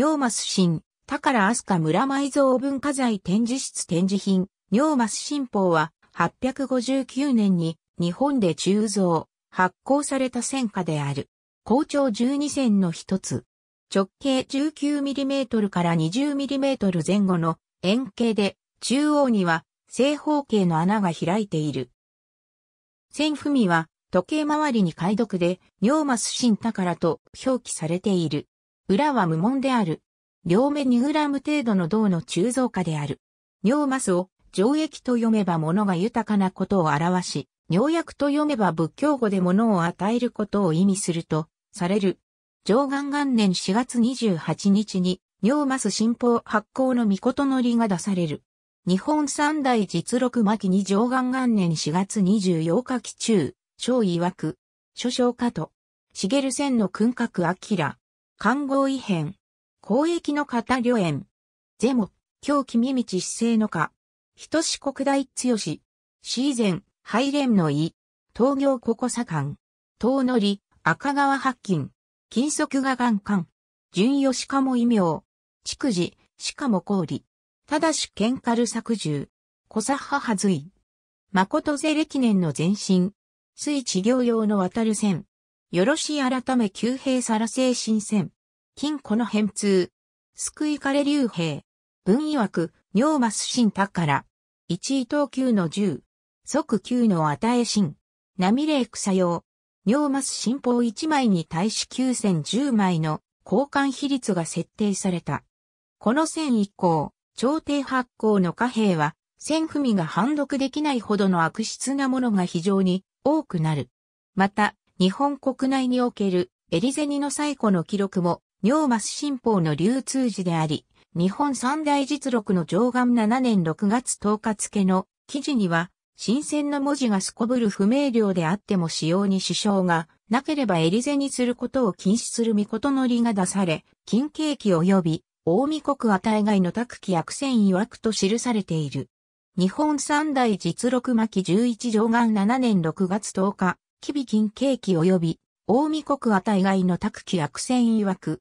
尿マス神、宝飛鳥村埋蔵文化財展示室展示品、尿マス新宝は、859年に日本で鋳造、発行された戦果である。校長12線の一つ。直径 19mm から 20mm 前後の円形で、中央には正方形の穴が開いている。線踏みは時計回りに解読で、尿マス神宝と表記されている。裏は無門である。両目 2g 程度の銅の鋳造下である。尿マスを上液と読めば物が豊かなことを表し、尿薬と読めば仏教語で物を与えることを意味すると、される。上元元年4月28日に、尿マス新法発行の御事のりが出される。日本三大実録巻に上元元年4月24日期中、小曰く、諸将家と、茂千の君格明、環合異変。公益の型旅縁。ゼモ、今日君道姿勢のか。人志国大強し。シーゼン、ハンの意。東行ここ左官。東のり、赤川発金。金足が眼官。純吉かも異名。畜事、しかも氷。ただし喧嘩る作獣。小佐派はずい。誠税歴年の前身。水治行用の渡る線。よろし改め旧兵皿精神線。金庫の変通。救いれ竜兵。文曰く、尿マス新宝。一位等級の十。即級の与え新。波霊草用。尿マス新報一枚に対し九千十枚の交換比率が設定された。この線以降、朝廷発行の貨幣は、線踏みが判読できないほどの悪質なものが非常に多くなる。また、日本国内におけるエリゼニの最古の記録も妙マ新報の流通時であり、日本三大実録の上岸7年6月10日付の記事には、新鮮な文字がすこぶる不明瞭であっても使用に支障がなければエリゼにすることを禁止する御事のりが出され、金景気及び大見国値外の宅記薬船曰くと記されている。日本三大実録巻11上岸7年6月10日、吉備金景気及び大見国値外の宅記薬船曰く、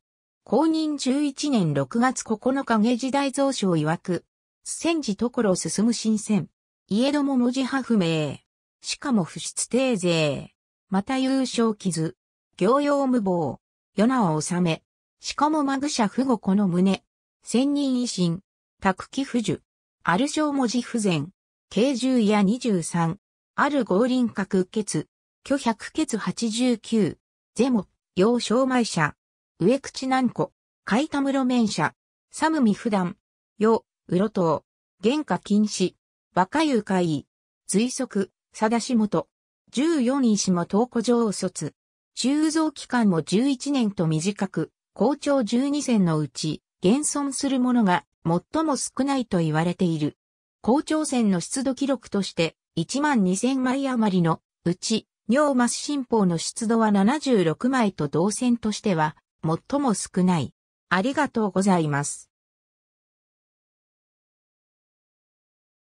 公認11年6月9日下時代蔵書曰く、千字ろ進む新鮮。家ども文字派不明。しかも不出定税。また優勝傷。行用無謀。世名を治め。しかもマグシャ不護この胸。千人維新。宅気不樹。ある小文字不全。軽十や23。ある合輪閣欠。巨百欠89。ゼモ。要障米者。上口南湖、海田室面社、サムミ普段、よ、うろとう、玄価禁止、若湯会、随足、佐田元、14石も東湖城を卒。収蔵期間も11年と短く、校長12選のうち、現存するものが最も少ないと言われている。校長選の出土記録として、1万2000枚余りのうち、尿マス新報の出土は76枚と同選としては、最も少ない。ありがとうございます。